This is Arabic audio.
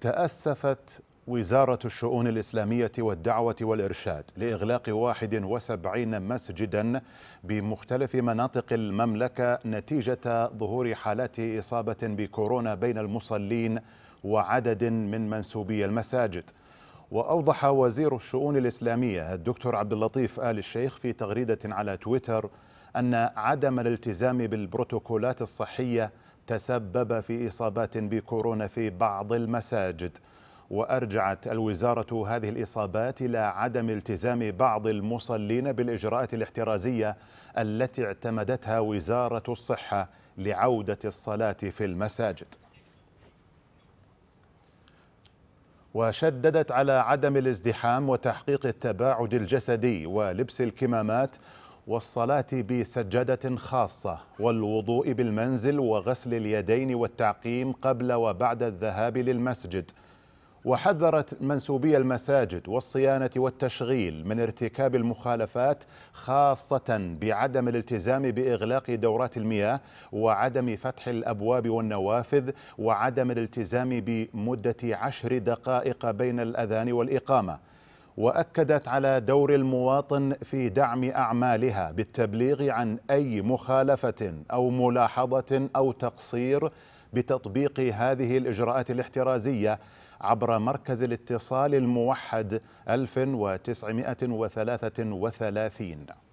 تأسفت وزارة الشؤون الإسلامية والدعوة والإرشاد لإغلاق 71 مسجدا بمختلف مناطق المملكة نتيجة ظهور حالات إصابة بكورونا بين المصلين وعدد من منسوبي المساجد وأوضح وزير الشؤون الإسلامية الدكتور عبد اللطيف آل الشيخ في تغريدة على تويتر أن عدم الالتزام بالبروتوكولات الصحية تسبب في إصابات بكورونا في بعض المساجد وأرجعت الوزارة هذه الإصابات إلى عدم التزام بعض المصلين بالإجراءات الاحترازية التي اعتمدتها وزارة الصحة لعودة الصلاة في المساجد وشددت على عدم الازدحام وتحقيق التباعد الجسدي ولبس الكمامات والصلاة بسجادة خاصة والوضوء بالمنزل وغسل اليدين والتعقيم قبل وبعد الذهاب للمسجد وحذرت منسوبي المساجد والصيانة والتشغيل من ارتكاب المخالفات خاصة بعدم الالتزام بإغلاق دورات المياه وعدم فتح الأبواب والنوافذ وعدم الالتزام بمدة عشر دقائق بين الأذان والإقامة واكدت على دور المواطن في دعم اعمالها بالتبليغ عن اي مخالفه او ملاحظه او تقصير بتطبيق هذه الاجراءات الاحترازيه عبر مركز الاتصال الموحد 1933